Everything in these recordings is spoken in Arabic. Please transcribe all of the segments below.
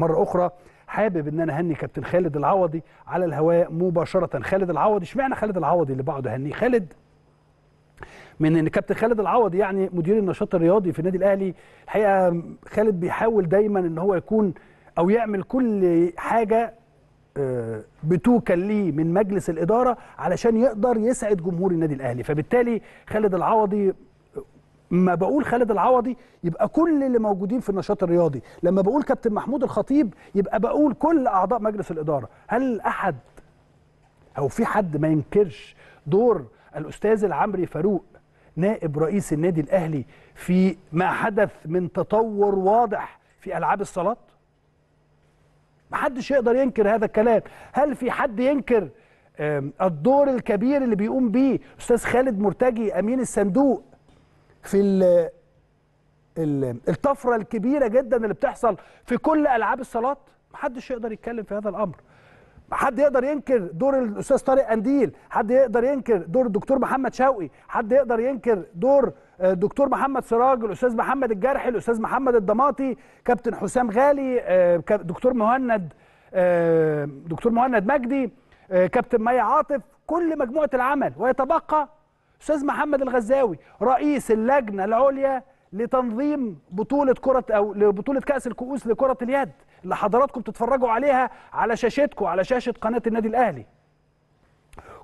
مره اخرى حابب ان انا اهني كابتن خالد العوضي على الهواء مباشره خالد العوضي اشمعنى خالد العوضي اللي بقعد اهنيه خالد من ان كابتن خالد العوضي يعني مدير النشاط الرياضي في النادي الاهلي الحقيقه خالد بيحاول دايما ان هو يكون او يعمل كل حاجه آه، بتوكل ليه من مجلس الاداره علشان يقدر يسعد جمهور النادي الاهلي فبالتالي خالد العوضي ما بقول خالد العوضي يبقى كل اللي موجودين في النشاط الرياضي لما بقول كابتن محمود الخطيب يبقى بقول كل اعضاء مجلس الاداره هل احد او في حد ما ينكرش دور الاستاذ العمري فاروق نائب رئيس النادي الاهلي في ما حدث من تطور واضح في العاب الصالات محدش يقدر ينكر هذا الكلام هل في حد ينكر الدور الكبير اللي بيقوم بيه استاذ خالد مرتجي امين الصندوق في ال الطفره الكبيره جدا اللي بتحصل في كل العاب الصالات محدش يقدر يتكلم في هذا الامر حد يقدر ينكر دور الاستاذ طارق قنديل حد يقدر ينكر دور الدكتور محمد شوقي حد يقدر ينكر دور الدكتور آه، محمد سراج الاستاذ محمد الجرحي الاستاذ محمد الضماطي كابتن حسام غالي آه، دكتور مهند آه، دكتور مهند مجدي كابتن مي عاطف كل مجموعه العمل ويتبقى استاذ محمد الغزاوي رئيس اللجنه العليا لتنظيم بطوله كره او لبطوله كاس الكؤوس لكره اليد اللي حضراتكم بتتفرجوا عليها على شاشتكم على شاشه قناه النادي الاهلي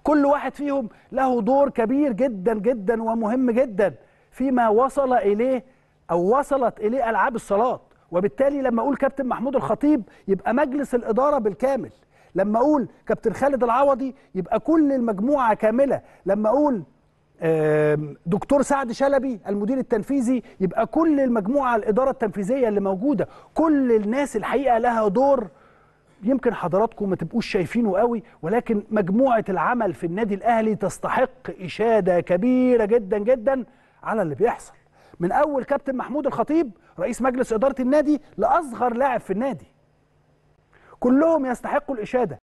كل واحد فيهم له دور كبير جدا جدا ومهم جدا فيما وصل اليه او وصلت اليه العاب الصالات وبالتالي لما اقول كابتن محمود الخطيب يبقى مجلس الاداره بالكامل لما اقول كابتن خالد العوضي يبقى كل المجموعه كامله لما اقول دكتور سعد شلبي المدير التنفيذي يبقى كل المجموعه الاداره التنفيذيه اللي موجوده كل الناس الحقيقه لها دور يمكن حضراتكم ما تبقوش شايفينه قوي ولكن مجموعه العمل في النادي الاهلي تستحق اشاده كبيره جدا جدا على اللي بيحصل من اول كابتن محمود الخطيب رئيس مجلس اداره النادي لاصغر لاعب في النادي كلهم يستحقوا الاشاده